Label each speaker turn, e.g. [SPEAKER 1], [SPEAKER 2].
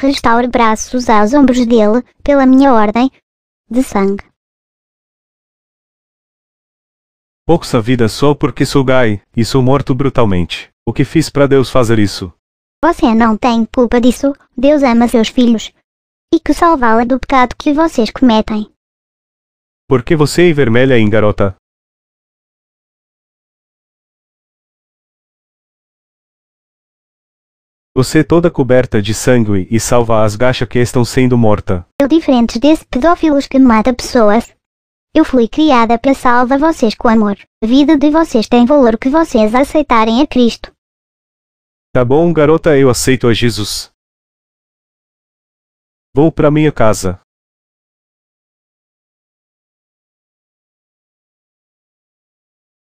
[SPEAKER 1] restaure braços aos ombros dele, pela minha ordem, de
[SPEAKER 2] sangue.
[SPEAKER 3] Pouxa vida só porque sou
[SPEAKER 4] gay, e sou morto brutalmente. O que fiz para Deus fazer isso?
[SPEAKER 5] Você não tem culpa disso, Deus ama seus filhos. E que salvá-la do pecado que vocês cometem.
[SPEAKER 3] Por que você é vermelha, hein, garota? Você toda coberta
[SPEAKER 4] de sangue e salva as gachas que estão sendo morta.
[SPEAKER 5] Eu diferente desse pedófilos que mata pessoas. Eu fui criada para salvar vocês com amor. A vida de vocês tem valor que vocês aceitarem a Cristo.
[SPEAKER 4] Tá bom, garota, eu aceito a Jesus.
[SPEAKER 3] Vou para minha casa.